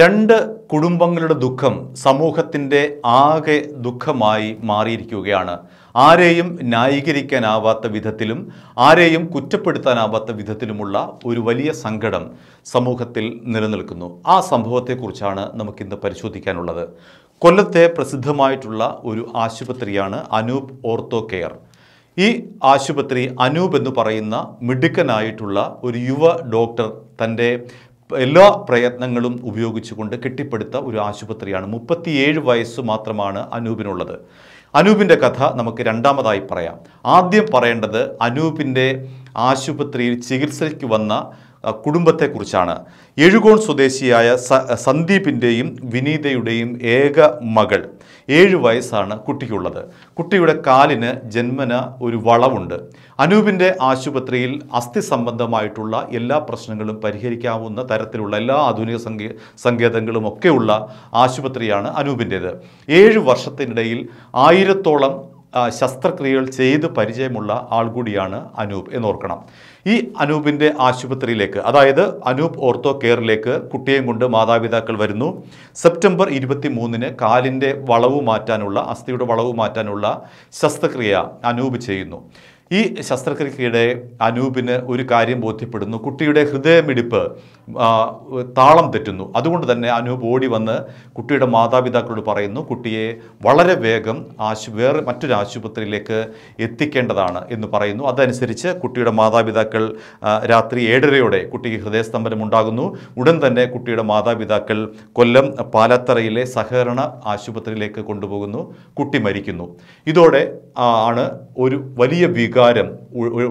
രണ്ട് കുടുംബങ്ങളുടെ ദുഃഖം സമൂഹത്തിൻ്റെ ആകെ ദുഃഖമായി മാറിയിരിക്കുകയാണ് ആരെയും ന്യായീകരിക്കാനാവാത്ത വിധത്തിലും ആരെയും കുറ്റപ്പെടുത്താനാവാത്ത വിധത്തിലുമുള്ള ഒരു വലിയ സങ്കടം സമൂഹത്തിൽ നിലനിൽക്കുന്നു ആ സംഭവത്തെക്കുറിച്ചാണ് നമുക്കിന്ന് പരിശോധിക്കാനുള്ളത് കൊല്ലത്തെ പ്രസിദ്ധമായിട്ടുള്ള ഒരു ആശുപത്രിയാണ് അനൂപ് ഓർത്തോ കെയർ ഈ ആശുപത്രി അനൂപ് എന്ന് പറയുന്ന മിടുക്കനായിട്ടുള്ള ഒരു യുവ ഡോക്ടർ തൻ്റെ എല്ലാ പ്രയത്നങ്ങളും ഉപയോഗിച്ചുകൊണ്ട് കെട്ടിപ്പടുത്ത ഒരു ആശുപത്രിയാണ് മുപ്പത്തിയേഴ് വയസ്സ് മാത്രമാണ് അനൂപിനുള്ളത് അനൂപിൻ്റെ കഥ നമുക്ക് രണ്ടാമതായി പറയാം ആദ്യം പറയേണ്ടത് അനൂപിൻ്റെ ആശുപത്രിയിൽ ചികിത്സയ്ക്ക് വന്ന കുടുംബത്തെക്കുറിച്ചാണ് എഴുകോൺ സ്വദേശിയായ സന്ദീപിൻ്റെയും വിനീതയുടെയും ഏക മകൾ ഏഴ് വയസ്സാണ് കുട്ടിക്കുള്ളത് കുട്ടിയുടെ കാലിന് ജന്മന ഒരു വളവുണ്ട് അനൂപിൻ്റെ ആശുപത്രിയിൽ അസ്ഥി സംബന്ധമായിട്ടുള്ള എല്ലാ പ്രശ്നങ്ങളും പരിഹരിക്കാവുന്ന തരത്തിലുള്ള എല്ലാ ആധുനിക സങ്കേ സങ്കേതങ്ങളും ഒക്കെയുള്ള ആശുപത്രിയാണ് അനൂപിൻ്റേത് ഏഴ് വർഷത്തിനിടയിൽ ആയിരത്തോളം ശസ്ത്രക്രിയകൾ ചെയ്ത് പരിചയമുള്ള ആൾ കൂടിയാണ് അനൂപ് എന്നോർക്കണം ഈ അനൂപിൻ്റെ ആശുപത്രിയിലേക്ക് അതായത് അനൂപ് ഓർത്തോ കെയറിലേക്ക് കുട്ടിയെയും കൊണ്ട് മാതാപിതാക്കൾ വരുന്നു സെപ്റ്റംബർ ഇരുപത്തി മൂന്നിന് കാലിൻ്റെ വളവ് മാറ്റാനുള്ള അസ്ഥിയുടെ വളവ് മാറ്റാനുള്ള ശസ്ത്രക്രിയ അനൂപ് ചെയ്യുന്നു ഈ ശസ്ത്രക്രിയയുടെ അനൂപിന് ഒരു കാര്യം ബോധ്യപ്പെടുന്നു കുട്ടിയുടെ ഹൃദയമിടിപ്പ് താളം തെറ്റുന്നു അതുകൊണ്ട് തന്നെ അനൂപ് ഓടി വന്ന് കുട്ടിയുടെ മാതാപിതാക്കളോട് പറയുന്നു കുട്ടിയെ വളരെ വേഗം ആശു വേറെ മറ്റൊരു ആശുപത്രിയിലേക്ക് എത്തിക്കേണ്ടതാണ് എന്ന് പറയുന്നു അതനുസരിച്ച് കുട്ടിയുടെ മാതാപിതാക്കൾ രാത്രി ഏഴരയോടെ കുട്ടിക്ക് ഹൃദയസ്തംഭനം ഉണ്ടാകുന്നു ഉടൻ തന്നെ കുട്ടിയുടെ മാതാപിതാക്കൾ കൊല്ലം പാലത്തറയിലെ സഹകരണ ആശുപത്രിയിലേക്ക് കൊണ്ടുപോകുന്നു കുട്ടി മരിക്കുന്നു ഇതോടെ ആണ് ഒരു വലിയ വികാരം വികാരം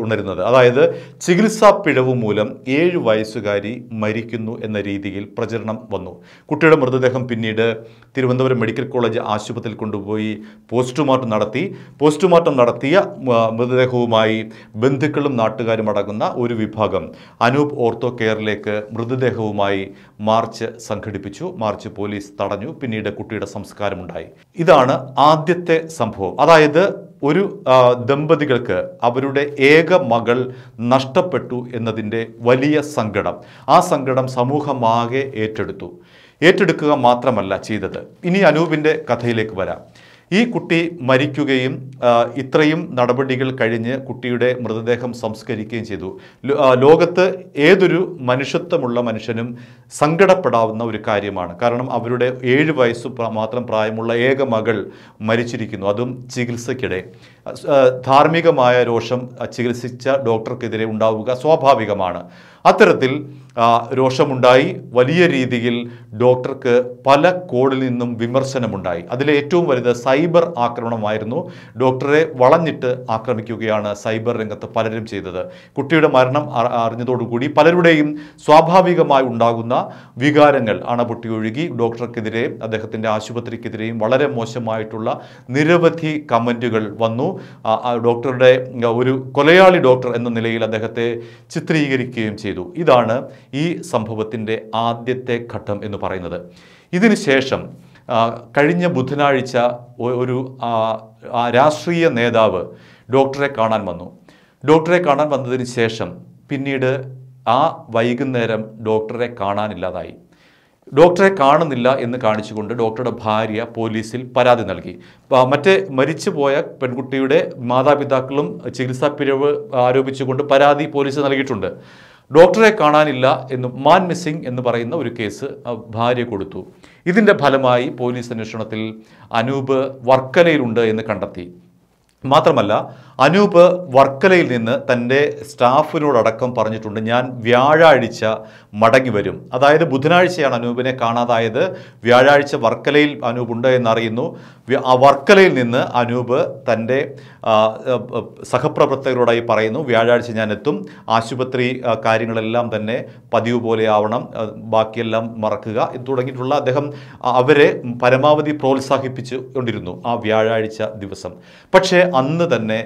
ഉണരുന്നത് അതായത് ചികിത്സാ പിഴവ് മൂലം ഏഴ് വയസ്സുകാരി മരിക്കുന്നു എന്ന രീതിയിൽ പ്രചരണം വന്നു കുട്ടിയുടെ മൃതദേഹം പിന്നീട് തിരുവനന്തപുരം മെഡിക്കൽ കോളേജ് ആശുപത്രിയിൽ കൊണ്ടുപോയി പോസ്റ്റ്മോർട്ടം നടത്തി പോസ്റ്റ്മോർട്ടം നടത്തിയ മൃതദേഹവുമായി ബന്ധുക്കളും നാട്ടുകാരും അടങ്ങുന്ന ഒരു വിഭാഗം അനൂപ് ഓർത്തോ കെയറിലേക്ക് മൃതദേഹവുമായി മാർച്ച് സംഘടിപ്പിച്ചു മാർച്ച് പോലീസ് തടഞ്ഞു പിന്നീട് കുട്ടിയുടെ സംസ്കാരമുണ്ടായി ഇതാണ് ആദ്യത്തെ സംഭവം അതായത് ഒരു ദമ്പതികൾക്ക് അവരുടെ ഏക മകൾ നഷ്ടപ്പെട്ടു എന്നതിൻ്റെ വലിയ സങ്കടം ആ സങ്കടം സമൂഹമാകെ ഏറ്റെടുത്തു ഏറ്റെടുക്കുക മാത്രമല്ല ചെയ്തത് ഇനി അനൂപിൻ്റെ കഥയിലേക്ക് വരാം ഈ കുട്ടി മരിക്കുകയും ഇത്രയും നടപടികൾ കഴിഞ്ഞ് കുട്ടിയുടെ മൃതദേഹം സംസ്കരിക്കുകയും ചെയ്തു ലോകത്ത് ഏതൊരു മനുഷ്യത്വമുള്ള മനുഷ്യനും സങ്കടപ്പെടാവുന്ന ഒരു കാര്യമാണ് കാരണം അവരുടെ ഏഴ് വയസ്സ് മാത്രം പ്രായമുള്ള ഏക മകൾ മരിച്ചിരിക്കുന്നു അതും ചികിത്സയ്ക്കിടെ ധാർമ്മികമായ രോഷം ചികിത്സിച്ച ഡോക്ടർക്കെതിരെ ഉണ്ടാവുക സ്വാഭാവികമാണ് അത്തരത്തിൽ രോഷമുണ്ടായി വലിയ രീതിയിൽ ഡോക്ടർക്ക് പല കോഡിൽ നിന്നും വിമർശനമുണ്ടായി അതിലെ ഏറ്റവും വലുത് സൈബർ ആക്രമണമായിരുന്നു ഡോക്ടറെ വളഞ്ഞിട്ട് ആക്രമിക്കുകയാണ് സൈബർ രംഗത്ത് പലരും ചെയ്തത് കുട്ടിയുടെ മരണം അറിഞ്ഞതോടുകൂടി പലരുടെയും സ്വാഭാവികമായി ഉണ്ടാകുന്ന വികാരങ്ങൾ അണപൊട്ടി ഒഴുകി ഡോക്ടർക്കെതിരെ അദ്ദേഹത്തിൻ്റെ ആശുപത്രിക്കെതിരെയും വളരെ മോശമായിട്ടുള്ള നിരവധി കമൻറ്റുകൾ വന്നു ഡോക്ടറുടെ ഒരു കൊലയാളി ഡോക്ടർ എന്ന നിലയിൽ അദ്ദേഹത്തെ ചിത്രീകരിക്കുകയും ചെയ്തു ഇതാണ് ഈ സംഭവത്തിൻ്റെ ആദ്യത്തെ ഘട്ടം എന്ന് പറയുന്നത് ഇതിനുശേഷം കഴിഞ്ഞ ബുധനാഴ്ച ഒരു രാഷ്ട്രീയ നേതാവ് ഡോക്ടറെ കാണാൻ വന്നു ഡോക്ടറെ കാണാൻ വന്നതിന് ശേഷം പിന്നീട് ആ വൈകുന്നേരം ഡോക്ടറെ കാണാനില്ലാതായി ഡോക്ടറെ കാണുന്നില്ല എന്ന് കാണിച്ചുകൊണ്ട് ഡോക്ടറുടെ ഭാര്യ പോലീസിൽ പരാതി നൽകി മറ്റേ മരിച്ചുപോയ പെൺകുട്ടിയുടെ മാതാപിതാക്കളും ചികിത്സാ പിരിവ് ആരോപിച്ചുകൊണ്ട് പരാതി പോലീസ് നൽകിയിട്ടുണ്ട് ഡോക്ടറെ കാണാനില്ല എന്ന് മാൻ മിസ്സിംഗ് എന്ന് പറയുന്ന ഒരു കേസ് ഭാര്യ കൊടുത്തു ഇതിൻ്റെ ഫലമായി പോലീസ് അന്വേഷണത്തിൽ അനൂപ് വർക്കലയിലുണ്ട് എന്ന് കണ്ടെത്തി മാത്രമല്ല അനൂപ് വർക്കലയിൽ നിന്ന് തൻ്റെ സ്റ്റാഫിനോടക്കം പറഞ്ഞിട്ടുണ്ട് ഞാൻ വ്യാഴാഴ്ച മടങ്ങി വരും അതായത് ബുധനാഴ്ചയാണ് അനൂപിനെ കാണാതായത് വ്യാഴാഴ്ച വർക്കലയിൽ അനൂപ് ഉണ്ട് എന്നറിയുന്നു ആ വർക്കലയിൽ നിന്ന് അനൂപ് തൻ്റെ സഹപ്രവർത്തകരോടായി പറയുന്നു വ്യാഴാഴ്ച ഞാൻ എത്തും ആശുപത്രി കാര്യങ്ങളെല്ലാം തന്നെ പതിവ് പോലെ ആവണം ബാക്കിയെല്ലാം മറക്കുക തുടങ്ങിയിട്ടുള്ള അദ്ദേഹം അവരെ പരമാവധി പ്രോത്സാഹിപ്പിച്ചു കൊണ്ടിരുന്നു ആ വ്യാഴാഴ്ച ദിവസം പക്ഷേ അന്ന് തന്നെ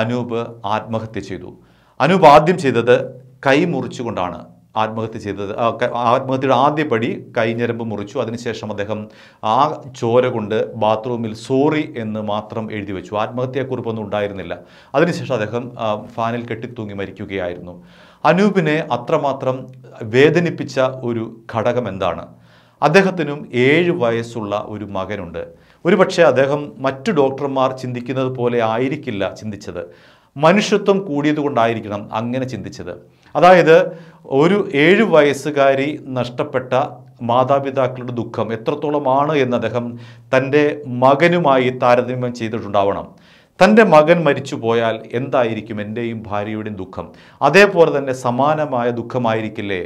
അനൂപ് ആത്മഹത്യ ചെയ്തു അനൂപ് ആദ്യം ചെയ്തത് കൈ മുറിച്ചുകൊണ്ടാണ് ആത്മഹത്യ ചെയ്തത് ആത്മഹത്യയുടെ ആദ്യ പടി കൈഞ്ഞരമ്പ് മുറിച്ചു അതിനുശേഷം അദ്ദേഹം ആ ചോര കൊണ്ട് ബാത്റൂമിൽ സോറി എന്ന് മാത്രം എഴുതി വെച്ചു ആത്മഹത്യയെക്കുറിപ്പൊന്നും ഉണ്ടായിരുന്നില്ല അതിനുശേഷം അദ്ദേഹം ഫാനിൽ കെട്ടിത്തൂങ്ങി മരിക്കുകയായിരുന്നു അനൂപിനെ അത്രമാത്രം വേദനിപ്പിച്ച ഒരു ഘടകം എന്താണ് അദ്ദേഹത്തിനും ഏഴ് വയസ്സുള്ള ഒരു മകനുണ്ട് ഒരുപക്ഷെ അദ്ദേഹം മറ്റു ഡോക്ടർമാർ ചിന്തിക്കുന്നത് പോലെ ആയിരിക്കില്ല ചിന്തിച്ചത് മനുഷ്യത്വം കൂടിയതുകൊണ്ടായിരിക്കണം അങ്ങനെ ചിന്തിച്ചത് അതായത് ഒരു ഏഴ് വയസ്സുകാരി നഷ്ടപ്പെട്ട മാതാപിതാക്കളുടെ ദുഃഖം എത്രത്തോളമാണ് എന്ന് അദ്ദേഹം തൻ്റെ മകനുമായി താരതമ്യം ചെയ്തിട്ടുണ്ടാവണം തൻ്റെ മകൻ മരിച്ചു പോയാൽ എന്തായിരിക്കും എൻ്റെയും ഭാര്യയുടെയും ദുഃഖം അതേപോലെ തന്നെ സമാനമായ ദുഃഖമായിരിക്കില്ലേ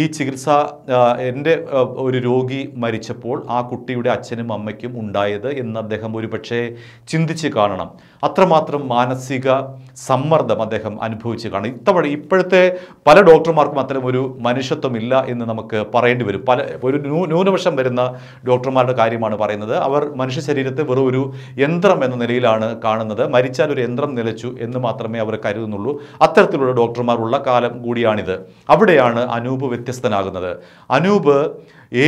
ഈ ചികിത്സ എൻ്റെ ഒരു രോഗി മരിച്ചപ്പോൾ ആ കുട്ടിയുടെ അച്ഛനും അമ്മയ്ക്കും ഉണ്ടായത് എന്ന് അദ്ദേഹം ഒരു പക്ഷേ ചിന്തിച്ച് കാണണം അത്രമാത്രം മാനസിക സമ്മർദ്ദം അദ്ദേഹം അനുഭവിച്ച് കാണും ഇത്തവണ ഇപ്പോഴത്തെ പല ഡോക്ടർമാർക്കും അത്തരം ഒരു മനുഷ്യത്വമില്ല എന്ന് നമുക്ക് പറയേണ്ടി വരും പല ഒരു ന്യൂനപക്ഷം വരുന്ന ഡോക്ടർമാരുടെ കാര്യമാണ് പറയുന്നത് അവർ മനുഷ്യ ശരീരത്തെ വെറും ഒരു യന്ത്രം എന്ന നിലയിലാണ് കാണുന്നത് മരിച്ചാൽ ഒരു യന്ത്രം നിലച്ചു എന്ന് മാത്രമേ അവർ കരുതുന്നുള്ളൂ അത്തരത്തിലുള്ള ഡോക്ടർമാരുള്ള കാലം കൂടിയാണിത് അവിടെയാണ് അനൂപ് വ്യത്യസ്തനാകുന്നത് അനൂപ്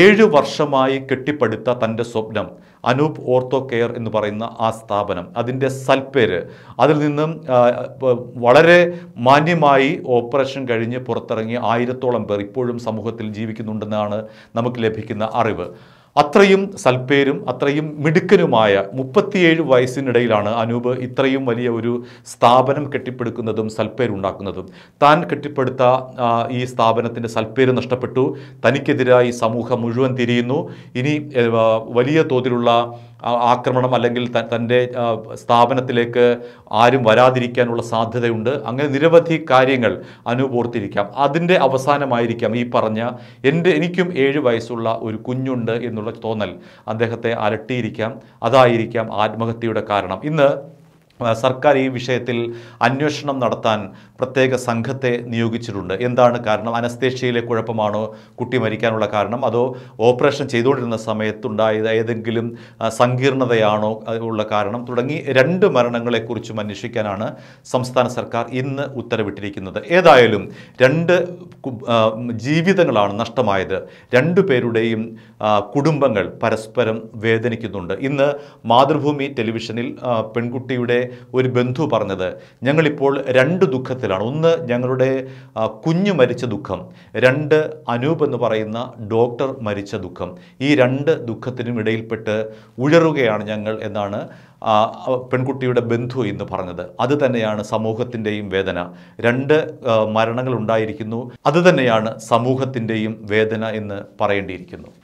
ഏഴ് വർഷമായി കെട്ടിപ്പടുത്ത തൻ്റെ സ്വപ്നം അനൂപ് ഓർത്തോ കെയർ എന്ന് പറയുന്ന ആ സ്ഥാപനം അതിൻ്റെ സൽപ്പേര് അതിൽ നിന്നും വളരെ മാന്യമായി ഓപ്പറേഷൻ കഴിഞ്ഞ് പുറത്തിറങ്ങി ആയിരത്തോളം പേർ ഇപ്പോഴും സമൂഹത്തിൽ ജീവിക്കുന്നുണ്ടെന്നാണ് നമുക്ക് ലഭിക്കുന്ന അറിവ് അത്രയും സൽപ്പേരും അത്രയും മിടുക്കനുമായ മുപ്പത്തിയേഴ് വയസ്സിനിടയിലാണ് അനൂപ് ഇത്രയും വലിയ ഒരു സ്ഥാപനം കെട്ടിപ്പടുക്കുന്നതും സൽപ്പേരുണ്ടാക്കുന്നതും താൻ കെട്ടിപ്പടുത്ത ഈ സ്ഥാപനത്തിൻ്റെ സൽപ്പേര് നഷ്ടപ്പെട്ടു തനിക്കെതിരായി സമൂഹം മുഴുവൻ തിരിയുന്നു ഇനി വലിയ തോതിലുള്ള ആക്രമണം അല്ലെങ്കിൽ തൻ്റെ സ്ഥാപനത്തിലേക്ക് ആരും വരാതിരിക്കാനുള്ള സാധ്യതയുണ്ട് അങ്ങനെ നിരവധി കാര്യങ്ങൾ അനുപോർത്തിരിക്കാം അതിൻ്റെ അവസാനമായിരിക്കാം ഈ പറഞ്ഞ എൻ്റെ എനിക്കും ഏഴ് വയസ്സുള്ള ഒരു കുഞ്ഞുണ്ട് എന്നുള്ള തോന്നൽ അദ്ദേഹത്തെ അലട്ടിയിരിക്കാം അതായിരിക്കാം ആത്മഹത്യയുടെ കാരണം ഇന്ന് സർക്കാർ ഈ വിഷയത്തിൽ അന്വേഷണം നടത്താൻ പ്രത്യേക സംഘത്തെ നിയോഗിച്ചിട്ടുണ്ട് എന്താണ് കാരണം അനസ്തേഷ്യയിലെ കുഴപ്പമാണോ കുട്ടി മരിക്കാനുള്ള കാരണം അതോ ഓപ്പറേഷൻ ചെയ്തുകൊണ്ടിരുന്ന സമയത്തുണ്ടായത് ഏതെങ്കിലും സങ്കീർണതയാണോ ഉള്ള കാരണം തുടങ്ങി രണ്ട് മരണങ്ങളെക്കുറിച്ചും അന്വേഷിക്കാനാണ് സംസ്ഥാന സർക്കാർ ഇന്ന് ഉത്തരവിട്ടിരിക്കുന്നത് ഏതായാലും രണ്ട് ജീവിതങ്ങളാണ് നഷ്ടമായത് രണ്ടു പേരുടെയും കുടുംബങ്ങൾ പരസ്പരം വേദനിക്കുന്നുണ്ട് ഇന്ന് മാതൃഭൂമി ടെലിവിഷനിൽ പെൺകുട്ടിയുടെ ഒരു ബന്ധു പറഞ്ഞത് ഞങ്ങളിപ്പോൾ രണ്ട് ദുഃഖത്തിലാണ് ഒന്ന് ഞങ്ങളുടെ കുഞ്ഞു മരിച്ച ദുഃഖം രണ്ട് അനൂപ് എന്ന് പറയുന്ന ഡോക്ടർ മരിച്ച ദുഃഖം ഈ രണ്ട് ദുഃഖത്തിനും ഇടയിൽപ്പെട്ട് ഉഴറുകയാണ് ഞങ്ങൾ എന്നാണ് പെൺകുട്ടിയുടെ ബന്ധു എന്ന് പറഞ്ഞത് അത് തന്നെയാണ് സമൂഹത്തിൻ്റെയും വേദന രണ്ട് മരണങ്ങൾ ഉണ്ടായിരിക്കുന്നു അത് തന്നെയാണ് സമൂഹത്തിൻ്റെയും വേദന എന്ന് പറയേണ്ടിയിരിക്കുന്നു